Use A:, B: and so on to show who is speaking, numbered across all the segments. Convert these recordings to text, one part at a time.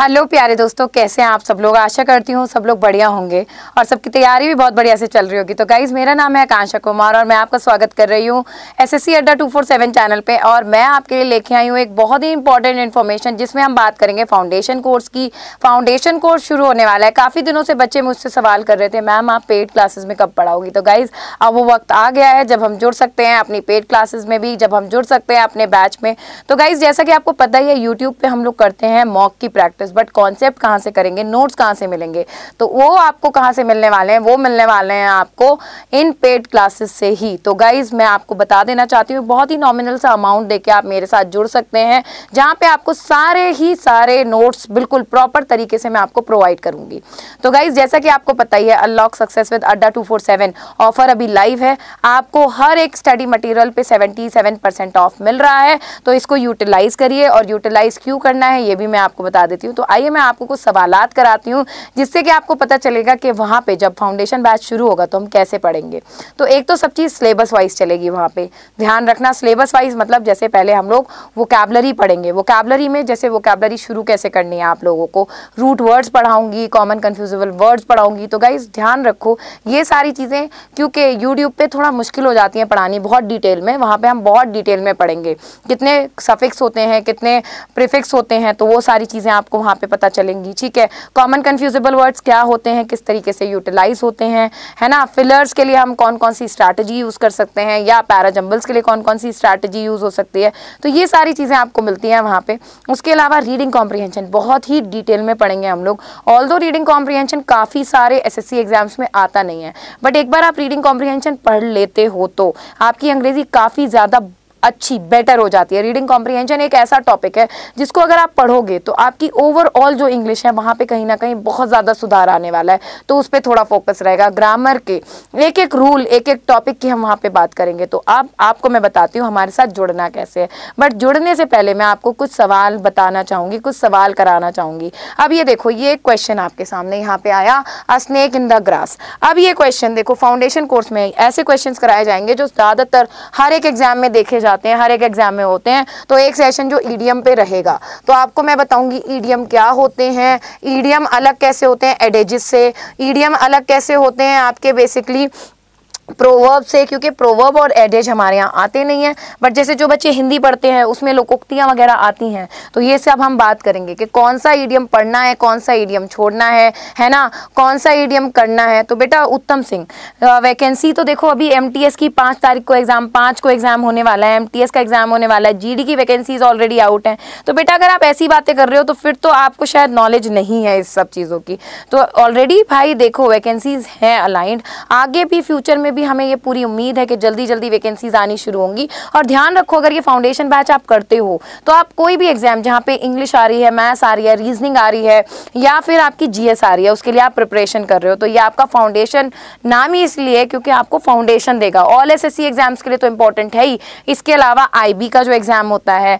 A: hello प्यारे दोस्तों कैसे हैं आप सब लोग आशा करती हूँ सब लोग बढ़िया होंगे और सबकी तैयारी भी बहुत बढ़िया से चल रही होगी तो गाइज़ मेरा नाम है आकांक्षा कुमार और मैं आपका स्वागत कर रही हूँ एस एस सी अड्डा टू फोर सेवन चैनल पे और मैं आपके लिए लेके आई हूँ एक बहुत ही इंपॉर्टेंट इन्फॉर्मेशन जिसमें हम बात करेंगे फाउंडेशन कोर्स की फाउंडेशन कोर्स शुरू होने वाला है काफ़ी दिनों से बच्चे मुझसे सवाल कर रहे थे मैम आप पेड क्लासेज में कब पढ़ाओगी तो गाइज़ अब वो वक्त आ गया है जब हम जुड़ सकते हैं अपनी पेड क्लासेज में भी जब हम जुड़ सकते हैं अपने बैच में तो गाइज़ जैसा कि आपको पता ही है यूट्यूब पर हम लोग करते हैं मॉक की प्रैक्टिस वीडियोस बट कॉन्सेप्ट कहाँ से करेंगे नोट्स कहाँ से मिलेंगे तो वो आपको कहाँ से मिलने वाले हैं वो मिलने वाले हैं आपको इन पेड क्लासेस से ही तो गाइज मैं आपको बता देना चाहती हूँ बहुत ही नॉमिनल सा अमाउंट देके आप मेरे साथ जुड़ सकते हैं जहाँ पे आपको सारे ही सारे नोट्स बिल्कुल प्रॉपर तरीके से मैं आपको प्रोवाइड करूंगी तो गाइज जैसा कि आपको पता ही है unlock success with Adda two offer अभी लाइव है आपको हर एक स्टडी मटीरियल पे सेवेंटी ऑफ मिल रहा है तो इसको यूटिलाइज करिए और यूटिलाइज क्यों करना है ये भी मैं आपको बता देती हूँ तो आइए मैं आपको कुछ सवाल कराती हूँ जिससे कि आपको पता चलेगा कि वहाँ पे जब फाउंडेशन बैच शुरू होगा तो हम कैसे पढ़ेंगे तो एक तो सब चीज़ सिलेबस वाइज चलेगी वहाँ पे ध्यान रखना सिलेबस वाइज मतलब जैसे पहले हम लोग वोकेबलरी पढ़ेंगे वोकेबलरी में जैसे वोकेबलरी शुरू कैसे करनी है आप लोगों को रूट वर्ड्स पढ़ाऊंगी कॉमन कन्फ्यूजल वर्ड्स पढ़ाऊंगी तो गाइज ध्यान रखो ये सारी चीज़ें क्योंकि यूट्यूब पर थोड़ा मुश्किल हो जाती है पढ़ानी बहुत डिटेल में वहाँ पर हम बहुत डिटेल में पढ़ेंगे कितने सफिक्स होते हैं कितने प्रिफिक्स होते हैं तो वो सारी चीज़ें आपको वहाँ पे पता चलेंगी ठीक है कॉमन कन्फ्यूजेबल वर्ड्स क्या होते हैं किस तरीके से यूटिलाइज होते हैं है ना फिलर्स के लिए हम कौन कौन सी स्ट्रैटेजी यूज़ कर सकते हैं या पैराजम्बल्स के लिए कौन कौन सी स्ट्रैटेजी यूज़ हो सकती है तो ये सारी चीज़ें आपको मिलती हैं वहाँ पर उसके अलावा रीडिंग कॉम्प्रीहेंशन बहुत ही डिटेल में पढ़ेंगे हम लोग ऑल रीडिंग कॉम्प्रीहेंशन काफ़ी सारे एस एग्जाम्स में आता नहीं है बट एक बार आप रीडिंग कॉम्प्रीहेंशन पढ़ लेते हो तो आपकी अंग्रेज़ी काफ़ी ज़्यादा अच्छी बेटर हो जाती है रीडिंग कॉम्प्रीहेंशन एक ऐसा टॉपिक है जिसको अगर आप पढ़ोगे तो आपकी ओवरऑल जो इंग्लिश है वहां पे कहीं ना कहीं बहुत ज़्यादा सुधार आने वाला है तो उस पर थोड़ा फोकस रहेगा ग्रामर के एक एक रूल एक एक टॉपिक की हम वहां पे बात करेंगे तो अब आपको मैं बताती हूँ हमारे साथ जुड़ना कैसे है बट जुड़ने से पहले मैं आपको कुछ सवाल बताना चाहूंगी कुछ सवाल कराना चाहूंगी अब ये देखो ये क्वेश्चन आपके सामने यहाँ पे आया a snake in the grass अब ये क्वेश्चन देखो फाउंडेशन कोर्स में ऐसे क्वेश्चन कराए जाएंगे जो ज़्यादातर हर एक एग्जाम में देखे जाते हैं हर एक एग्जाम में होते हैं तो एक सेशन जो ईडीएम पे रहेगा तो आपको मैं बताऊंगी ईडीएम क्या होते हैं ईडीएम अलग कैसे होते हैं एडेजिस से ईडीएम अलग कैसे होते हैं आपके बेसिकली प्रोवर्ब से क्योंकि प्रोवर्ब और एडेज हमारे यहाँ आते नहीं हैं बट जैसे जो बच्चे हिंदी पढ़ते हैं उसमें लोकोक्तियाँ वगैरह आती हैं तो ये सब हम बात करेंगे कि कौन सा ईडियम पढ़ना है कौन सा ईडियम छोड़ना है है ना कौन सा ईडियम करना है तो बेटा उत्तम सिंह वैकेंसी तो देखो अभी एम की पाँच तारीख को एग्ज़ाम पाँच को एग्ज़ाम होने वाला है एम का एग्ज़ाम होने वाला है जी की वैकेंसीज ऑलरेडी आउट हैं तो बेटा अगर आप ऐसी बातें कर रहे हो तो फिर तो आपको शायद नॉलेज नहीं है इस सब चीज़ों की तो ऑलरेडी भाई देखो वैकेंसीज हैं अलाइंड आगे भी फ्यूचर में भी हमें ये पूरी उम्मीद है कि जल्दी जल्दी वैकेंसीज आनी शुरू होंगी और ध्यान रखो अगर ये फाउंडेशन बैच आप करते हो तो आप कोई भी एग्जाम जहाँ पे इंग्लिश आ रही है मैथ्स आ रही है रीजनिंग आ रही है या फिर आपकी जी आ रही है उसके लिए आप प्रिपरेशन कर रहे हो तो ये आपका फाउंडेशन नाम ही इसलिए क्योंकि आपको फाउंडेशन देगा ऑल एस एग्जाम्स के लिए तो इंपॉर्टेंट है ही इसके अलावा आई का जो एग्ज़ाम होता है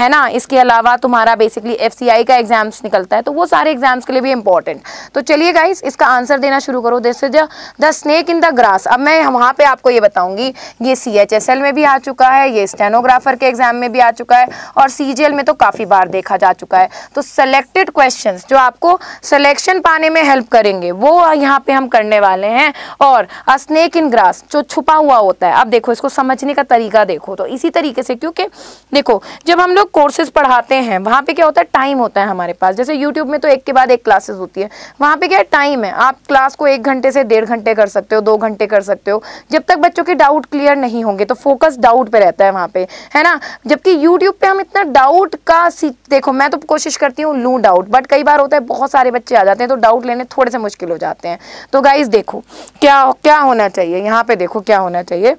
A: है ना इसके अलावा तुम्हारा बेसिकली एफ का एग्ज़ाम्स निकलता है तो वो सारे एग्ज़ाम्स के लिए भी इंपॉर्टेंट तो चलिए गाइस इसका आंसर देना शुरू करो this is the snake in the grass अब मैं वहाँ पे आपको ये बताऊंगी ये सी एच एस एल में भी आ चुका है ये स्टेनोग्राफर के एग्जाम में भी आ चुका है और सी जी एल में तो काफ़ी बार देखा जा चुका है तो सेलेक्टेड क्वेश्चन जो आपको सेलेक्शन पाने में हेल्प करेंगे वो यहाँ पे हम करने वाले हैं और स्नेक इन ग्रास जो छुपा हुआ होता है अब देखो इसको समझने का तरीका देखो तो इसी तरीके से क्योंकि देखो जब हम लोग कोर्सेज पढ़ाते हैं वहाँ पे क्या होता है टाइम होता है हमारे पास जैसे यूट्यूब में तो एक के बाद एक क्लासेस होती है वहाँ पे क्या टाइम है आप क्लास को एक घंटे से डेढ़ घंटे कर सकते हो दो घंटे कर सकते हो जब तक बच्चों के डाउट क्लियर नहीं होंगे तो फोकस डाउट पे रहता है वहाँ पे है ना जबकि यूट्यूब पे हम इतना डाउट का देखो मैं तो कोशिश करती हूँ लू डाउट बट कई बार होता है बहुत सारे बच्चे आ जाते हैं तो डाउट लेने थोड़े से मुश्किल हो जाते हैं तो गाइज देखो क्या क्या होना चाहिए यहाँ पे देखो क्या होना चाहिए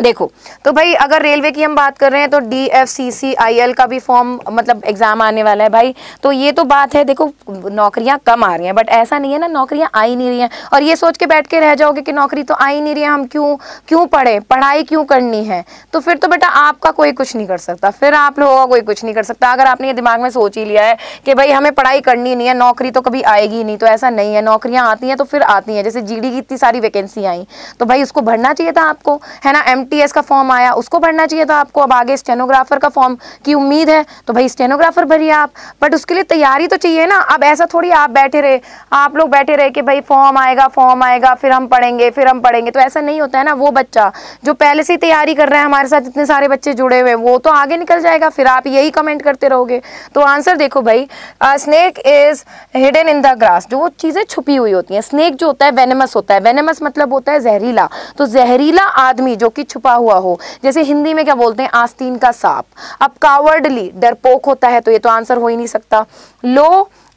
A: देखो तो भाई अगर रेलवे की हम बात कर रहे हैं तो D F C C I L का भी फॉर्म मतलब एग्जाम आने वाला है भाई तो ये तो बात है देखो नौकरियां कम आ रही हैं बट ऐसा नहीं है ना नौकरियां आ ही नहीं रही हैं और ये सोच के बैठ के रह जाओगे कि नौकरी तो आ ही नहीं रही है हम क्यों क्यों पढ़े पढ़ाई क्यों करनी है तो फिर तो बेटा आपका कोई कुछ नहीं कर सकता फिर आप लोगों का कोई कुछ नहीं कर सकता अगर आपने ये दिमाग में सोच ही लिया है कि भाई हमें पढ़ाई करनी नहीं है नौकरी तो कभी आएगी नहीं तो ऐसा नहीं है नौकरियाँ आती हैं तो फिर आती हैं जैसे जी की इतनी सारी वैकेंसी आई तो भाई उसको भरना चाहिए था आपको है ना एम एमटीएस का फॉर्म आया उसको भरना चाहिए था आपको अब आगे स्टेनोग्राफर का फॉर्म की उम्मीद है तो भाई स्टेनोग्राफर भरिए आप बट उसके लिए तैयारी तो चाहिए ना अब ऐसा थोड़ी आप बैठे रहे आप लोग बैठे रहे कि भाई फॉर्म आएगा फॉर्म आएगा फिर हम पढ़ेंगे फिर हम पढ़ेंगे तो ऐसा नहीं होता है ना वो बच्चा जो पहले से तैयारी कर रहे हैं हमारे साथ इतने सारे बच्चे जुड़े हुए वो तो आगे निकल जाएगा फिर आप यही कमेंट करते रहोगे तो आंसर देखो भाई snake is hidden in the grass जो वो चीज़ें छुपी हुई होती हैं स्नेक जो होता है वेनेमस होता है वेनेमस मतलब होता है जहरीला तो जहरीला आदमी जो कि छुपा हुआ हो जैसे हिंदी में क्या बोलते हैं आस्तीन का सांप अब कावर्डली डरपोक होता है तो ये तो आंसर हो ही नहीं सकता लो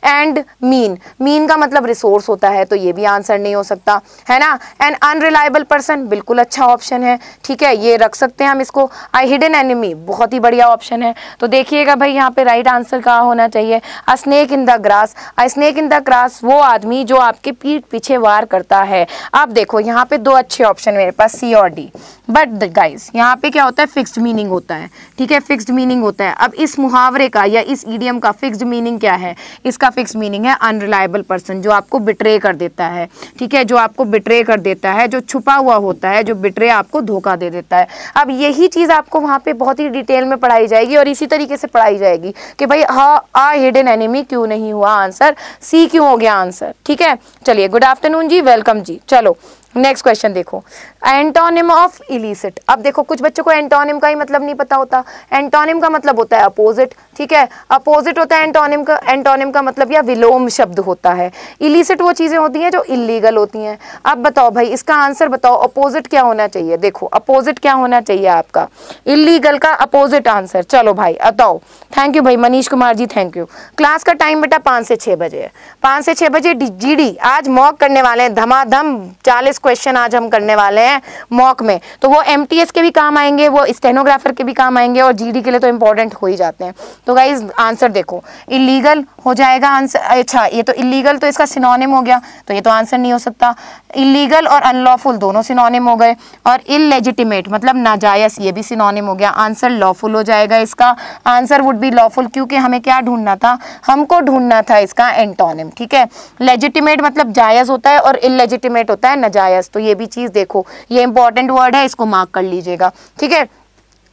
A: एंड मीन मीन का मतलब रिसोर्स होता है तो ये भी आंसर नहीं हो सकता है ना एंड अनरिलायबल पर्सन बिल्कुल अच्छा ऑप्शन है ठीक है ये रख सकते हैं हम इसको आई हिडन एनिमी बहुत ही बढ़िया ऑप्शन है तो देखिएगा भाई यहाँ पे राइट आंसर कहा होना चाहिए a snake in the grass a snake in the grass वो आदमी जो आपके पीठ पीछे वार करता है अब देखो यहाँ पे दो अच्छे ऑप्शन मेरे पास सी और डी बट गाइज यहाँ पे क्या होता है फिक्स्ड मीनिंग होता है ठीक है फिक्स्ड मीनिंग होता है अब इस मुहावरे का या इस ईडियम का फिक्स्ड मीनिंग क्या है इसका फिक्स मीनिंग है अनरिलायबल पर्सन जो आपको बिट्रे कर देता है ठीक है जो आपको बिट्रे कर देता है जो छुपा हुआ होता है जो बिट्रे आपको धोखा दे देता है अब यही चीज़ आपको वहां पे बहुत ही डिटेल में पढ़ाई जाएगी और इसी तरीके से पढ़ाई जाएगी कि भाई हा आ हिडन एनिमी क्यों नहीं हुआ आंसर सी क्यों हो गया आंसर ठीक है चलिए गुड आफ्टरनून जी वेलकम जी चलो नेक्स्ट क्वेश्चन देखो एंटोनिम ऑफ इलिसिट अब देखो कुछ बच्चों को एंटोनिम का ही मतलब नहीं पता होता एंटोनिम का मतलब होता है अपोजिट ठीक है अपोजिट होता है एंटोनिम का एंटोनिम का मतलब या विलोम शब्द होता है इलिसिट वो चीज़ें होती हैं जो इलीगल होती हैं अब बताओ भाई इसका आंसर बताओ अपोजिट क्या होना चाहिए देखो अपोजिट क्या होना चाहिए आपका इलीगल का अपोजिट आंसर चलो भाई बताओ थैंक यू भाई Manish Kumar ji thank you class का टाइम बेटा पाँच से छः बजे है पाँच से छः बजे जी आज मॉक करने वाले हैं धमाधम चालीस क्वेश्चन आज हम करने वाले हैं मॉक में तो वो एम के भी काम आएंगे वो स्टेनोग्राफर के भी काम आएंगे और जी के लिए तो इंपॉर्टेंट हो ही जाते हैं तो गाइज आंसर देखो इलीगल हो जाएगा आंसर अच्छा ये तो इलीगल तो इसका सिनोनिम हो गया तो ये तो आंसर नहीं हो सकता इलीगल और अनलॉफुल दोनों सिनोनिम हो गए और इलेजिटिमेट मतलब नाजायज ये भी सिनोनिम हो गया आंसर लॉफुल हो जाएगा इसका आंसर वुड बी लॉफुल क्योंकि हमें क्या ढूंढना था हमको ढूंढना था इसका एंटोनिम ठीक है लेजिटिमेट मतलब जायज़ होता है और इलेजिटिमेट होता है नजायज बायस तो ये भी चीज़ देखो ये इंपॉर्टेंट वर्ड है इसको मार्क कर लीजिएगा ठीक है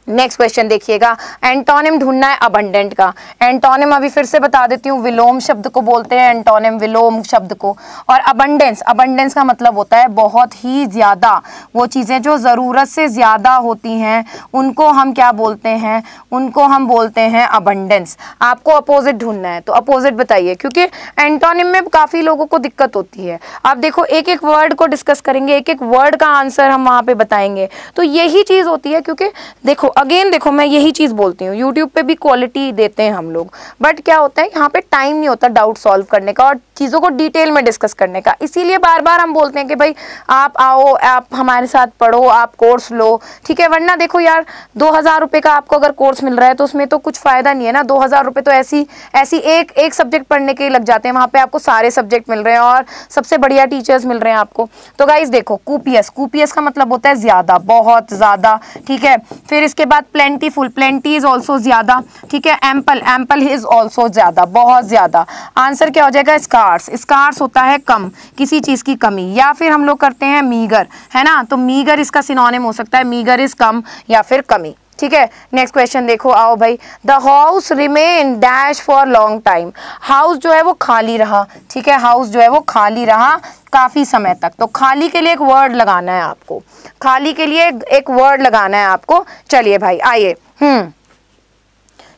A: नेक्स्ट क्वेश्चन देखिएगा एंटोनिम ढूंढना है अबंडेंट का एंटोनिम अभी फिर से बता देती हूँ विलोम शब्द को बोलते हैं एंटोनिम विलोम शब्द को और अबंडेंस अबंडेंस का मतलब होता है बहुत ही ज़्यादा वो चीज़ें जो ज़रूरत से ज़्यादा होती हैं उनको हम क्या बोलते हैं उनको हम बोलते हैं अबंडेंस आपको अपोजिट ढूंढना है तो अपोजिट बताइए क्योंकि एंटोनिम में काफ़ी लोगों को दिक्कत होती है आप देखो एक एक वर्ड को डिस्कस करेंगे एक एक वर्ड का आंसर हम वहां पर बताएंगे तो यही चीज़ होती है क्योंकि देखो अगेन देखो मैं यही चीज़ बोलती हूँ यूट्यूब पे भी क्वालिटी देते हैं हम लोग बट क्या होता है यहाँ पे टाइम नहीं होता डाउट सॉल्व करने का और चीज़ों को डिटेल में डिस्कस करने का इसीलिए बार बार हम बोलते हैं कि भाई आप आओ आप हमारे साथ पढ़ो आप कोर्स लो ठीक है वरना देखो यार दो हज़ार रुपए का आपको अगर कोर्स मिल रहा है तो उसमें तो कुछ फ़ायदा नहीं है ना दो हज़ार रुपए तो ऐसी ऐसी एक एक सब्जेक्ट पढ़ने के लग जाते हैं वहाँ पर आपको सारे सब्जेक्ट मिल रहे हैं और सबसे बढ़िया टीचर्स मिल रहे हैं आपको तो गाइज़ देखो कूपीएस कूपीएस का मतलब होता है ज़्यादा बहुत ज़्यादा ठीक है फिर इसके उसके बाद फुल प्लेंटी इज ऑल्सो ज्यादा ठीक है एम्पल एम्पल इज ऑल्सो ज्यादा बहुत ज्यादा आंसर क्या हो जाएगा स्कार्स स्कार्स होता है कम किसी चीज की कमी या फिर हम लोग करते हैं मीगर है ना तो मीगर इसका सिनोनिम हो सकता है मीगर इज कम या फिर कमी ठीक है नेक्स्ट क्वेश्चन देखो आओ भाई the house remain dash for long time house जो है वो खाली रहा ठीक है हाउस जो है वो खाली रहा काफ़ी समय तक तो खाली के लिए एक वर्ड लगाना है आपको खाली के लिए एक वर्ड लगाना है आपको चलिए भाई आइए हम्म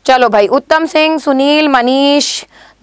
A: चलो भाई उत्तम सिंह सुनील मनीष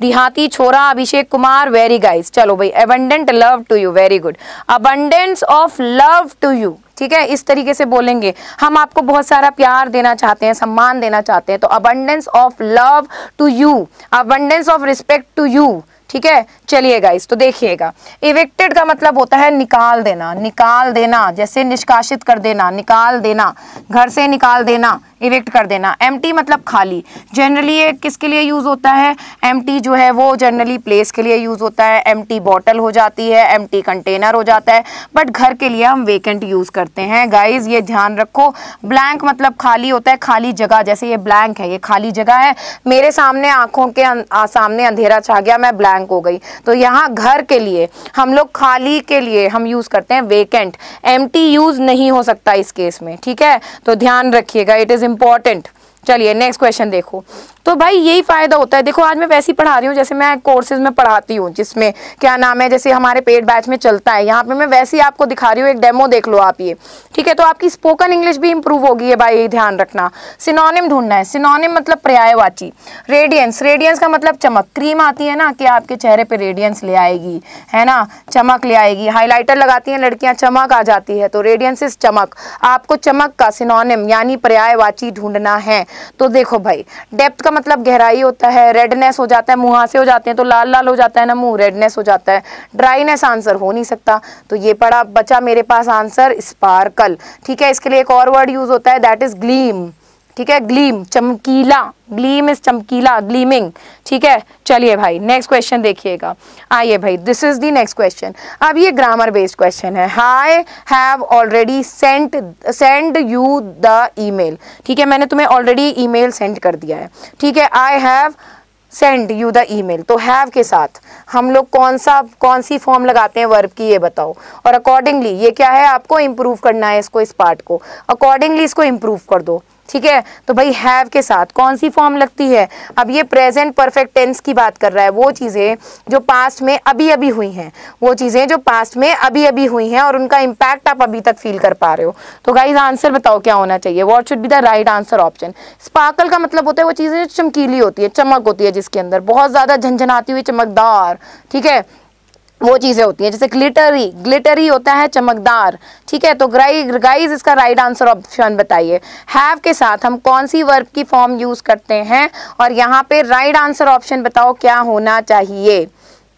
A: दिहाती छोरा अभिषेक कुमार वेरी गाइस चलो भाई abundant love to you very good abundance of love to you ठीक है इस तरीके से बोलेंगे हम आपको बहुत सारा प्यार देना चाहते हैं सम्मान देना चाहते हैं तो abundance of love to you abundance of respect to you ठीक है चलिएगा इस तो देखिएगा इवेक्टेड का मतलब होता है निकाल देना निकाल देना जैसे निष्कासित कर देना निकाल देना घर से निकाल देना इवेक्ट कर देना एम मतलब खाली जनरली ये किसके लिए यूज़ होता है एम जो है वो जनरली प्लेस के लिए यूज़ होता है एम टी बॉटल हो जाती है एम कंटेनर हो जाता है बट घर के लिए हम वेकेंट यूज़ करते हैं गाइज ये ध्यान रखो ब्लैंक मतलब खाली होता है खाली जगह जैसे ये ब्लैंक है ये खाली जगह है मेरे सामने आँखों के अं, आ, सामने अंधेरा छा गया मैं ब्लैंक हो गई तो यहाँ घर के लिए हम लोग खाली के लिए हम यूज़ करते हैं वेकेंट एम यूज़ नहीं हो सकता इस केस में ठीक है तो ध्यान रखिएगा इट इज़ important चलिए नेक्स्ट क्वेश्चन देखो तो भाई यही फायदा होता है देखो आज मैं वैसे ही पढ़ा रही हूँ जैसे मैं कोर्सेज में पढ़ाती हूँ जिसमें क्या नाम है जैसे हमारे पेड बैच में चलता है यहाँ पे मैं वैसे ही आपको दिखा रही हूँ एक डेमो देख लो आप ये ठीक है तो आपकी स्पोकन इंग्लिश भी इंप्रूव होगी है भाई ध्यान रखना सिनोनिम ढूंढना है सिनोनिम मतलब पर्यायवाची रेडियंस रेडियंस का मतलब चमक क्रीम आती है ना कि आपके चेहरे पर रेडियंस ले आएगी है ना चमक ले आएगी हाईलाइटर लगाती हैं लड़कियाँ चमक आ जाती है तो रेडियंस इज चमक आपको चमक का सिनोनिम यानी पर्यायवाची ढूंढना है तो देखो भाई डेप्थ का मतलब गहराई होता है रेडनेस हो जाता है मुहासे हो जाते हैं तो लाल लाल हो जाता है ना मुंह रेडनेस हो जाता है ड्राइनेस आंसर हो नहीं सकता तो ये पड़ा बचा मेरे पास आंसर स्पार्कल ठीक है इसके लिए एक और वर्ड यूज होता है दैट इज ग्लीम ठीक है ग्लीम चमकीला ग्लीम इज चमकीला ग्लीमिंग ठीक है चलिए भाई नेक्स्ट क्वेश्चन देखिएगा आइए भाई this is the next question अब ये ग्रामर बेस्ड क्वेश्चन है I have already sent send you the email ठीक है मैंने तुम्हें ऑलरेडी ईमेल सेंड कर दिया है ठीक है I have send you the mail तो हैव के साथ हम लोग कौन सा कौन सी फॉर्म लगाते हैं वर्ब की ये बताओ और अकॉर्डिंगली ये क्या है आपको इम्प्रूव करना है इसको इस पार्ट को अकॉर्डिंगली इसको इम्प्रूव कर दो ठीक है तो भाई हैव के साथ कौन सी फॉर्म लगती है अब ये प्रेजेंट परफेक्ट टेंस की बात कर रहा है वो चीज़ें जो पास्ट में अभी अभी हुई हैं वो चीज़ें जो पास्ट में अभी अभी हुई हैं और उनका इम्पैक्ट आप अभी तक फील कर पा रहे हो तो गाइज आंसर बताओ क्या होना चाहिए what should be the right answer option sparkle का मतलब होता है वो चीज़ें चमकीली होती है चमक होती है जिसके अंदर बहुत ज़्यादा झंझनाती हुई चमकदार ठीक है वो चीज़ें होती है जैसे ग्लिटरी ग्लिटरी होता है चमकदार ठीक है तो गाइज इसका राइट आंसर ऑप्शन बताइए हैव के साथ हम कौन सी वर्ब की फॉर्म यूज़ करते हैं और यहाँ पे राइट आंसर ऑप्शन बताओ क्या होना चाहिए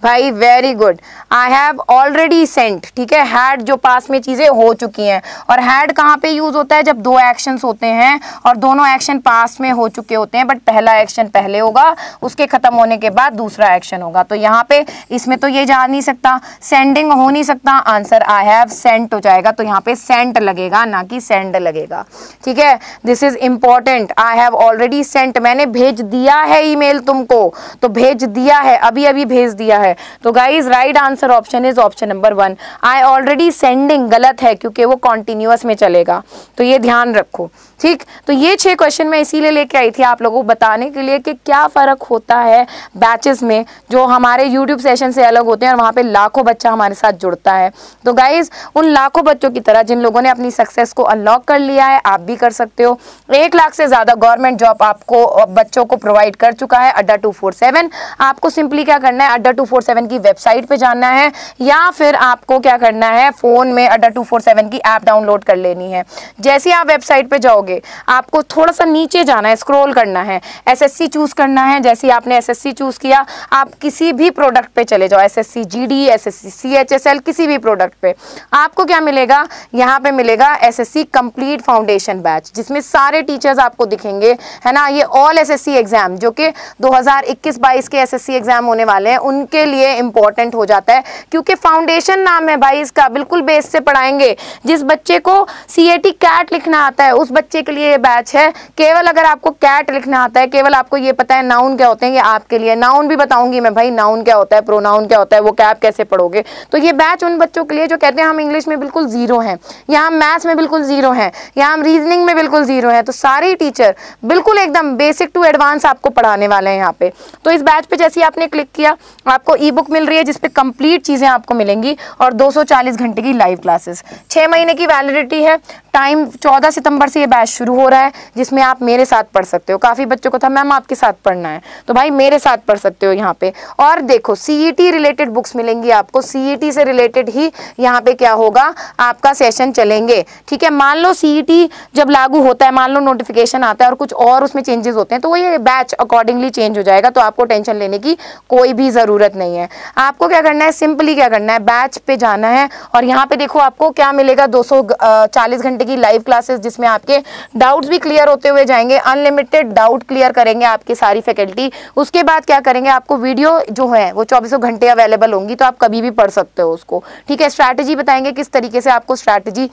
A: भाई very good I have already sent ठीक है हैड जो पास में चीज़ें हो चुकी हैं और हैड कहाँ पे यूज़ होता है जब दो एक्शन होते हैं और दोनों एक्शन पास में हो चुके होते हैं बट पहला एक्शन पहले होगा उसके ख़त्म होने के बाद दूसरा एक्शन होगा तो यहाँ पे इसमें तो ये जा नहीं सकता सेंडिंग हो नहीं सकता आंसर आई हैव सेंट हो जाएगा तो यहाँ पे सेंट लगेगा ना कि सेंड लगेगा ठीक है this is important I have already sent मैंने भेज दिया है ई तुमको तो भेज दिया है अभी अभी भेज दिया है है तो guys right answer option is option number one I already sending गलत है क्योंकि वो कॉन्टिन्यूस में चलेगा तो ये ध्यान रखो ठीक तो ये छह क्वेश्चन मैं इसीलिए लेके आई थी आप लोगों को बताने के लिए कि क्या फ़र्क होता है बैचेस में जो हमारे यूट्यूब सेशन से अलग होते हैं और वहां पे लाखों बच्चा हमारे साथ जुड़ता है तो गाइज उन लाखों बच्चों की तरह जिन लोगों ने अपनी सक्सेस को अनलॉक कर लिया है आप भी कर सकते हो एक लाख से ज़्यादा गवर्नमेंट जॉब आपको बच्चों को प्रोवाइड कर चुका है अड्डा टू फोर सेवन आपको सिंपली क्या करना है अड्डा टू फोर सेवन की वेबसाइट पर जाना है या फिर आपको क्या करना है फ़ोन में अड्डा टू फोर सेवन की ऐप डाउनलोड कर लेनी है जैसे आप वेबसाइट पर जाओगे जाओगे आपको थोड़ा सा नीचे जाना है स्क्रोल करना है एसएससी चूज़ करना है जैसे आपने एसएससी चूज़ किया आप किसी भी प्रोडक्ट पे चले जाओ S S S S C C G D C H S L किसी भी प्रोडक्ट पे आपको क्या मिलेगा यहाँ पे मिलेगा S S C complete foundation batch जिसमें सारे टीचर्स आपको दिखेंगे है ना ये all S S C exam जो कि 2021-22 के एस एस सी एग्ज़ाम होने वाले हैं उनके लिए इंपॉर्टेंट हो जाता है क्योंकि फाउंडेशन नाम है भाई इसका बिल्कुल बेस से पढ़ाएंगे जिस बच्चे को सी ए टी कैट लिखना आता है उस बच्चे बच्चे के लिए ये बैच है केवल अगर आपको कैट लिखना आता है केवल आपको ये पता है नाउन क्या होते हैं ये आपके लिए नाउन भी बताऊंगी मैं भाई नाउन क्या होता है प्रोनाउन क्या होता है वो कैप कैसे पढ़ोगे तो ये बैच उन बच्चों के लिए जो कहते हैं हम इंग्लिश में बिल्कुल जीरो हैं या हम मैथ्स में बिल्कुल जीरो हैं या हम रीजनिंग में बिल्कुल जीरो हैं तो सारे टीचर बिल्कुल एकदम बेसिक टू एडवांस आपको पढ़ाने वाले हैं यहाँ पे तो इस बैच पे जैसे ही आपने क्लिक किया आपको ई बुक मिल रही है जिसपे कंप्लीट चीज़ें आपको मिलेंगी और 240 घंटे की लाइव क्लासेस छह महीने की वैलिडिटी है टाइम चौदह सितंबर से ये बैच बैच शुरू हो रहा है जिसमें आप मेरे साथ पढ़ सकते हो काफ़ी बच्चों को था मैम आपके साथ पढ़ना है तो भाई मेरे साथ पढ़ सकते हो यहाँ पे और देखो सी रिलेटेड बुक्स मिलेंगी आपको सी e से रिलेटेड ही यहाँ पे क्या होगा आपका सेशन चलेंगे ठीक है मान लो सी e जब लागू होता है मान लो नोटिफिकेशन आता है और कुछ और उसमें चेंजेस होते हैं तो वो ये बैच अकॉर्डिंगली चेंज हो जाएगा तो आपको टेंशन लेने की कोई भी ज़रूरत नहीं है आपको क्या करना है सिंपली क्या करना है बैच पे जाना है और यहाँ पे देखो आपको क्या मिलेगा दो घंटे की लाइव क्लासेस जिसमें आपके डाउट्स भी क्लियर होते हुए जाएंगे अनलिमिटेड डाउट क्लियर करेंगे आपकी सारी फैकल्टी उसके बाद क्या करेंगे आपको वीडियो जो है वो चौबीसों घंटे अवेलेबल होंगी तो आप कभी भी पढ़ सकते हो उसको ठीक है स्ट्रैटेजी बताएंगे किस तरीके से आपको स्ट्रैटेजी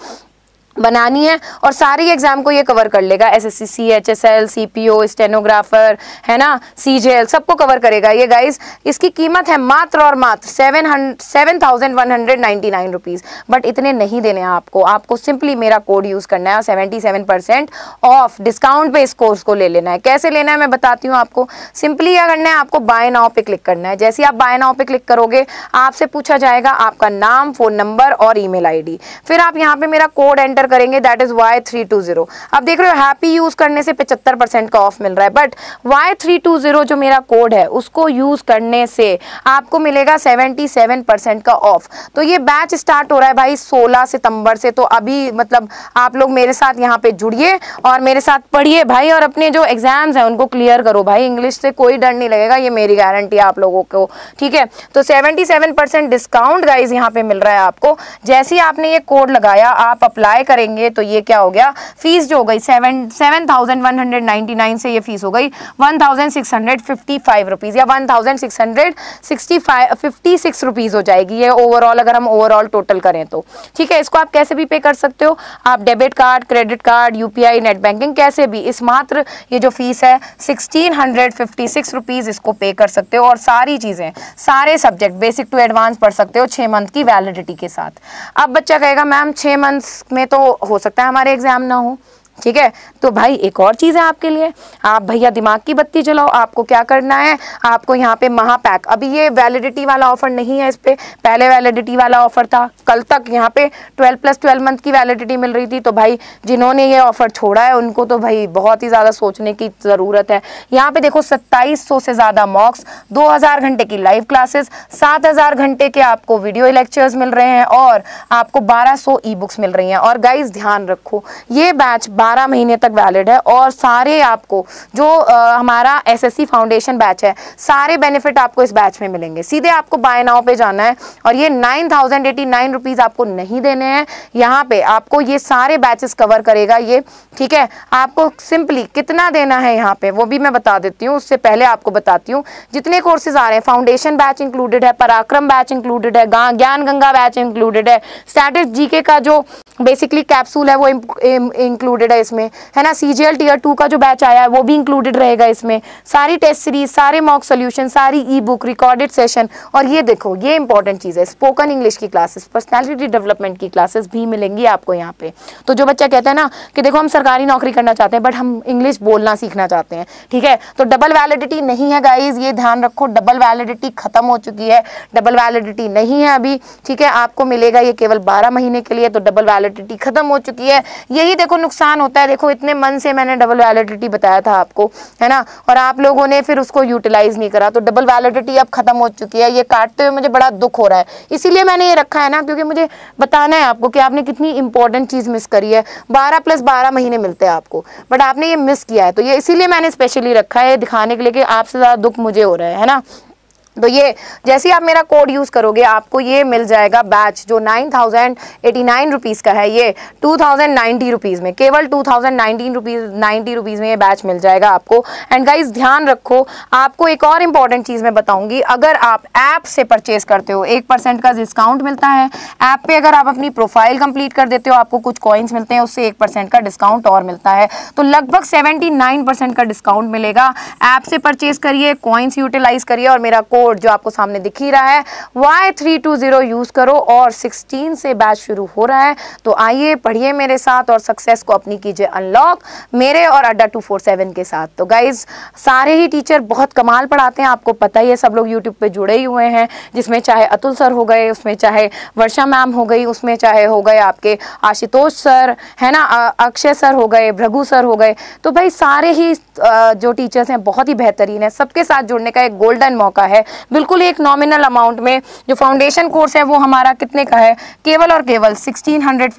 A: बनानी है और सारी एग्जाम को ये कवर कर लेगा S S C C H S L C P O stenographer है ना सी जे एल सबको कवर करेगा ये गाइस इसकी कीमत है मात्र और मात्र seven seven thousand one hundred ninety nine rupees but इतने नहीं देने हैं आपको आपको सिंपली मेरा कोड यूज़ करना है seventy seven percent off discount पे इस कोर्स को ले लेना है कैसे लेना है मैं बताती हूँ आपको सिंपली क्या करना है आपको बाय नाव पे क्लिक करना है जैसे आप बाय नाव पे क्लिक करोगे आपसे पूछा जाएगा आपका नाम फ़ोन नंबर और ई मेल फिर आप यहाँ पर मेरा कोड एंटर एंटर करेंगे that is Y three two zero अब देख रहे हो हैप्पी यूज करने से पचहत्तर परसेंट का ऑफ मिल रहा है but Y three two zero जो मेरा कोड है उसको यूज करने से आपको मिलेगा सेवेंटी सेवन परसेंट का ऑफ तो ये बैच स्टार्ट हो रहा है भाई सोलह सितंबर से तो अभी मतलब आप लोग मेरे साथ यहाँ पे जुड़िए और मेरे साथ पढ़िए भाई और अपने जो एग्जाम्स हैं उनको क्लियर करो भाई इंग्लिश से कोई डर नहीं लगेगा ये मेरी गारंटी आप लोगों को ठीक है तो 77 परसेंट डिस्काउंट गाइज यहाँ पे मिल रहा है आपको जैसे ही आपने ये कोड लगाया आप अप्लाई करेंगे तो ये क्या हो गया फीस जो हो गई seven seven thousand one hundred ninety nine से ये फीस हो गई one thousand six hundred fifty five rupees या one thousand six hundred sixty five fifty six rupees हो जाएगी ये ओवरऑल अगर हम ओवरऑल टोटल करें तो ठीक है इसको आप कैसे भी पे कर सकते हो आप debit card credit card you net banking कैसे भी इस मात्र ये जो फीस है सिक्सटीन इसको पे कर सकते हो और सारी चीज़ें सारे सब्जेक्ट बेसिक टू एडवांस पढ़ सकते हो छः मंथ की वैलिडिटी के साथ अब बच्चा कहेगा मैम छः मंथ्स में तो हो सकता है हमारे एग्ज़ाम ना हो ठीक है तो भाई एक और चीज़ है आपके लिए आप भैया दिमाग की बत्ती जलाओ आपको क्या करना है आपको यहाँ पे महापैक अभी ये वैलिडिटी वाला ऑफर नहीं है इस पे पहले वैलिडिटी वाला ऑफर था कल तक यहाँ पे 12 प्लस 12 मंथ की वैलिडिटी मिल रही थी तो भाई जिन्होंने ये ऑफर छोड़ा है उनको तो भाई बहुत ही ज़्यादा सोचने की ज़रूरत है यहाँ पे देखो सत्ताईस से ज़्यादा मॉक्स दो घंटे की लाइव क्लासेस सात घंटे के आपको वीडियो लेक्चर्स मिल रहे हैं और आपको बारह सौ ई मिल रही है और गाइज ध्यान रखो ये बैच बारह महीने तक वैलिड है और सारे आपको जो आ, हमारा एसएससी फाउंडेशन बैच है सारे बेनिफिट आपको इस बैच में मिलेंगे सीधे आपको बाय नाव पे जाना है और ये nine thousand eighty nine rupees आपको नहीं देने हैं यहाँ पे आपको ये सारे बैचेस कवर करेगा ये ठीक है आपको सिंपली कितना देना है यहाँ पे वो भी मैं बता देती हूँ उससे पहले आपको बताती हूँ जितने कोर्सेज आ रहे हैं फाउंडेशन बैच इंक्लूडेड है पराक्रम बैच इंक्लूडेड है ज्ञान गंगा बैच इंक्लूडेड है स्टैटिस जीके का जो बेसिकली कैप्सूल है वो इंक्लूडेड है रहेगा इसमें है ना सी टीयर टू का जो बैच आया है वो भी इंक्लूडेड रहेगा इसमें सारी टेस्ट सीरीज सारे मॉक सोल्यूशन सारी ई बुक रिकॉर्डेड सेशन और ये देखो ये इंपॉर्टेंट चीज़ है स्पोकन इंग्लिश की क्लासेस पर्सनैलिटी डेवलपमेंट की क्लासेस भी मिलेंगी आपको यहाँ पे तो जो बच्चा कहता है ना कि देखो हम सरकारी नौकरी करना चाहते हैं बट हम इंग्लिश बोलना सीखना चाहते हैं ठीक है तो डबल वैलिडिटी नहीं है गाइज ये ध्यान रखो डबल वैलिडिटी खत्म हो चुकी है डबल वैलिडिटी नहीं है अभी ठीक है आपको मिलेगा ये केवल बारह महीने के लिए तो डबल वैलिडिटी खत्म हो चुकी है यही देखो नुकसान होता है देखो इतने मन से मैंने डबल वैलिडिटी बताया था आपको है ना और आप लोगों ने फिर उसको यूटिलाइज नहीं करा तो डबल वैलिडिटी अब खत्म हो चुकी है ये काटते हुए मुझे बड़ा दुख हो रहा है इसीलिए मैंने ये रखा है ना क्योंकि मुझे बताना है आपको कि आपने कितनी इंपॉर्टेंट चीज़ मिस करी है बारह प्लस बारह महीने मिलते हैं आपको बट आपने ये मिस किया है तो ये इसीलिए मैंने स्पेशली रखा है दिखाने के लिए कि आपसे ज़्यादा दुख मुझे हो रहा है है ना तो ये जैसे ही आप मेरा कोड यूज़ करोगे आपको ये मिल जाएगा बैच जो nine thousand eighty nine rupees का है ये टू थाउजेंड नाइन्टी रुपीज़ में केवल two thousand nineteen rupees ninety rupees में ये बैच मिल जाएगा आपको एंड गाइज ध्यान रखो आपको एक और इम्पॉर्टेंट चीज़ मैं बताऊंगी अगर आप ऐप से परचेज करते हो एक परसेंट का डिस्काउंट मिलता है ऐप पे अगर आप अपनी प्रोफाइल कंप्लीट कर देते हो आपको कुछ कॉइन्स मिलते हैं उससे एक परसेंट का डिस्काउंट और मिलता है तो लगभग सेवेंटी नाइन परसेंट का डिस्काउंट मिलेगा ऐप से परचेज करिए कॉइन्स यूटिलाइज करिए और मेरा कोड कोड जो आपको सामने दिख ही रहा है Y three two zero use करो और सिक्सटीन से बैच शुरू हो रहा है तो आइए पढ़िए मेरे साथ और सक्सेस को अपनी कीजिए अनलॉक मेरे और अड्डा टू फोर सेवन के साथ तो गाइज सारे ही टीचर बहुत कमाल पढ़ाते हैं आपको पता ही है सब लोग यूट्यूब पे जुड़े ही हुए हैं जिसमें चाहे अतुल सर हो गए उसमें चाहे वर्षा मैम हो गई उसमें चाहे हो गए आपके आशुतोष सर है ना अक्षय सर हो गए भ्रघु सर हो गए तो भाई सारे ही जो टीचर्स हैं बहुत ही बेहतरीन है सबके साथ जुड़ने का एक गोल्डन मौका है बिल्कुल एक नॉमिनल अमाउंट में जो फाउंडेशन कोर्स है वो हमारा कितने का है केवल और केवल सिक्सटीन हंड्रेड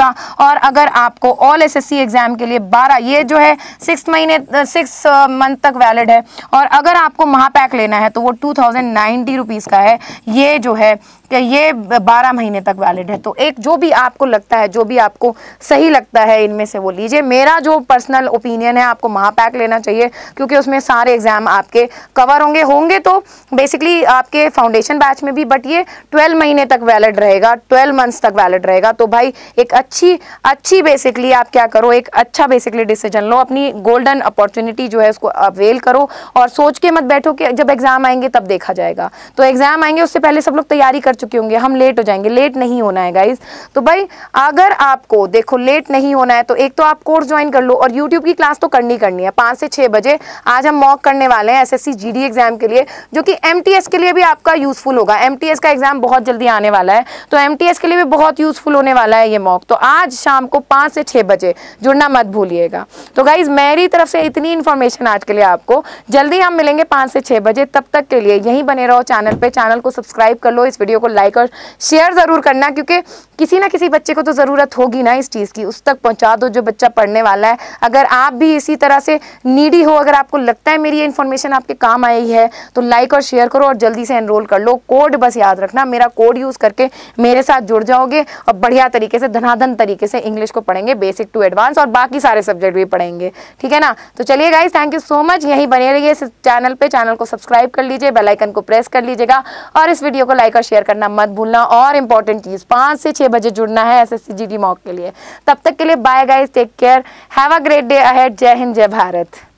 A: का और अगर आपको ऑल एसएससी एग्जाम के लिए बारह ये जो है सिक्स महीने सिक्स मंथ uh, तक वैलिड है और अगर आपको महापैक लेना है तो वो टू थाउजेंड नाइन्टी रुपीज़ का है ये जो है या ये बारह महीने तक वैलिड है तो एक जो भी आपको लगता है जो भी आपको सही लगता है इनमें से वो लीजिए मेरा जो पर्सनल ओपिनियन है आपको महापैक लेना चाहिए क्योंकि उसमें सारे एग्जाम आपके कवर होंगे होंगे तो बेसिकली आपके फाउंडेशन बैच में भी बट ये ट्वेल्व महीने तक वैलिड रहेगा ट्वेल्व मंथ्स तक वैलिड रहेगा तो भाई एक अच्छी अच्छी बेसिकली आप क्या करो एक अच्छा बेसिकली डिसीजन लो अपनी गोल्डन अपॉर्चुनिटी जो है उसको अवेल करो और सोच के मत बैठो कि जब एग्जाम आएंगे तब देखा जाएगा तो एग्जाम आएंगे उससे पहले सब लोग तैयारी कर चुके चुके होंगे हम लेट हो जाएंगे लेट नहीं होना है गाइज तो भाई अगर आपको देखो लेट नहीं होना है तो एक तो आप कोर्स ज्वाइन कर लो और यूट्यूब की क्लास तो करनी करनी है पांच से छह बजे आज हम मॉक करने वाले हैं एस जीडी एग्जाम के लिए जो कि एम के लिए भी आपका यूजफुल होगा एम का एग्जाम बहुत जल्दी आने वाला है तो एम के लिए भी बहुत यूजफुल होने वाला है ये मॉक तो आज शाम को पांच से छह बजे जुड़ना मत भूलिएगा तो गाइज मेरी तरफ से इतनी इन्फॉर्मेशन आज के लिए आपको जल्दी हम मिलेंगे पांच से छह बजे तब तक के लिए यहीं बने रहो चैनल पे चैनल को सब्सक्राइब कर लो इस वीडियो को लाइक और शेयर ज़रूर करना क्योंकि किसी ना किसी बच्चे को तो ज़रूरत होगी ना इस चीज़ की उस तक पहुंचा दो जो बच्चा पढ़ने वाला है अगर आप भी इसी तरह से नीडी हो अगर आपको लगता है मेरी ये इन्फॉर्मेशन आपके काम आई है तो लाइक और शेयर करो और जल्दी से एनरोल कर लो कोड बस याद रखना मेरा कोड यूज़ करके मेरे साथ जुड़ जाओगे और बढ़िया तरीके से धनाधन तरीके से इंग्लिश को पढ़ेंगे बेसिक टू एडवांस और बाकी सारे सब्जेक्ट भी पढ़ेंगे ठीक है ना तो चलिए guys thank you so much यहीं बने रहिए इस चैनल पर चैनल को सब्सक्राइब कर लीजिए बेलाइकन को प्रेस कर लीजिएगा और इस वीडियो को लाइक और शेयर कर करना मत भूलना और इंपॉर्टेंट चीज़ पांच से छह बजे जुड़ना है एस एस मॉक के लिए तब तक के लिए bye guys take care have a great day ahead जय हिंद जय भारत